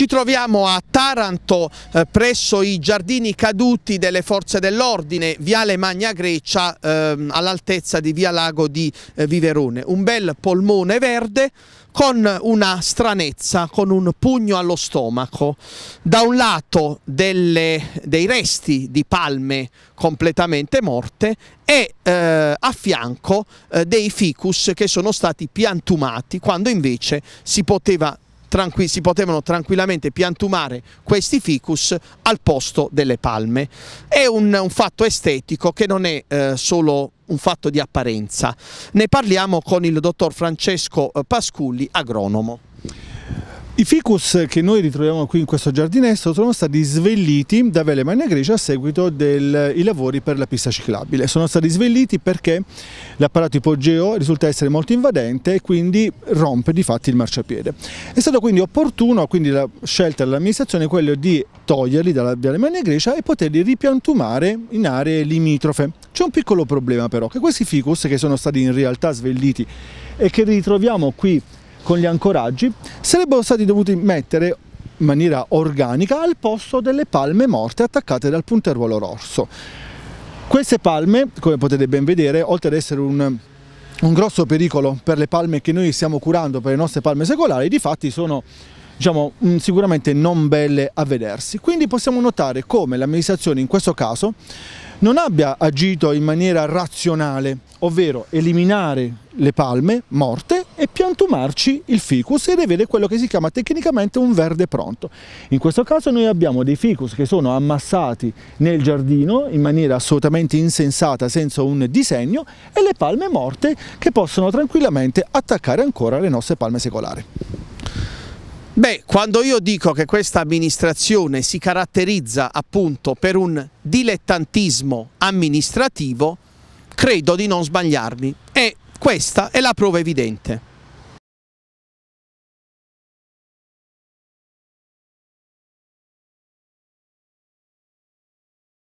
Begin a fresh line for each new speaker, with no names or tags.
Ci troviamo a Taranto eh, presso i giardini caduti delle forze dell'ordine, Viale Magna Grecia ehm, all'altezza di Via Lago di eh, Viverone. Un bel polmone verde con una stranezza, con un pugno allo stomaco. Da un lato delle, dei resti di palme completamente morte e eh, a fianco eh, dei ficus che sono stati piantumati quando invece si poteva tranqui si potevano tranquillamente piantumare questi ficus al posto delle palme. È un, un fatto estetico che non è eh, solo un fatto di apparenza. Ne parliamo con il dottor Francesco eh, Pasculli, agronomo.
I ficus che noi ritroviamo qui in questo giardinetto sono stati svelliti da Vele Magna Grecia a seguito dei lavori per la pista ciclabile. Sono stati svelliti perché l'apparato ipogeo risulta essere molto invadente e quindi rompe di fatto il marciapiede. È stato quindi opportuno, quindi la scelta dell'amministrazione è di toglierli dalla Viale Magna Grecia e poterli ripiantumare in aree limitrofe. C'è un piccolo problema però, che questi ficus che sono stati in realtà svelliti e che ritroviamo qui con gli ancoraggi, sarebbero stati dovuti mettere in maniera organica al posto delle palme morte attaccate dal punteruolo rosso. Queste palme, come potete ben vedere, oltre ad essere un un grosso pericolo per le palme che noi stiamo curando, per le nostre palme secolari, di fatti sono diciamo, mm, sicuramente non belle a vedersi. Quindi possiamo notare come l'amministrazione in questo caso non abbia agito in maniera razionale, ovvero eliminare le palme morte e piantumarci il ficus ed avere quello che si chiama tecnicamente un verde pronto. In questo caso noi abbiamo dei ficus che sono ammassati nel giardino in maniera assolutamente insensata senza un disegno e le palme morte che possono tranquillamente attaccare ancora le nostre palme secolari.
Beh, quando io dico che questa amministrazione si caratterizza appunto per un dilettantismo amministrativo, credo di non sbagliarmi. È
questa è la prova evidente.